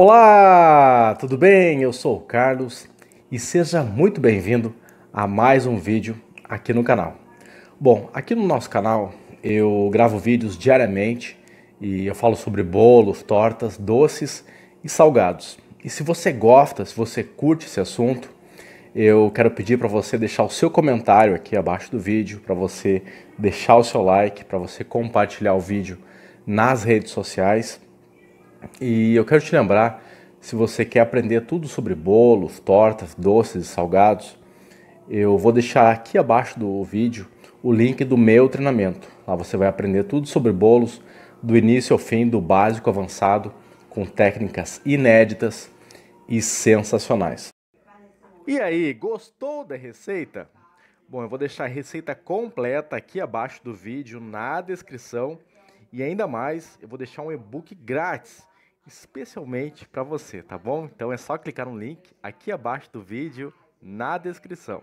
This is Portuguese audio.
Olá, tudo bem? Eu sou o Carlos e seja muito bem-vindo a mais um vídeo aqui no canal. Bom, aqui no nosso canal eu gravo vídeos diariamente e eu falo sobre bolos, tortas, doces e salgados. E se você gosta, se você curte esse assunto, eu quero pedir para você deixar o seu comentário aqui abaixo do vídeo, para você deixar o seu like, para você compartilhar o vídeo nas redes sociais e eu quero te lembrar, se você quer aprender tudo sobre bolos, tortas, doces e salgados, eu vou deixar aqui abaixo do vídeo o link do meu treinamento. Lá você vai aprender tudo sobre bolos, do início ao fim, do básico avançado, com técnicas inéditas e sensacionais. E aí, gostou da receita? Bom, eu vou deixar a receita completa aqui abaixo do vídeo, na descrição. E ainda mais, eu vou deixar um e-book grátis especialmente para você, tá bom? Então é só clicar no link aqui abaixo do vídeo na descrição.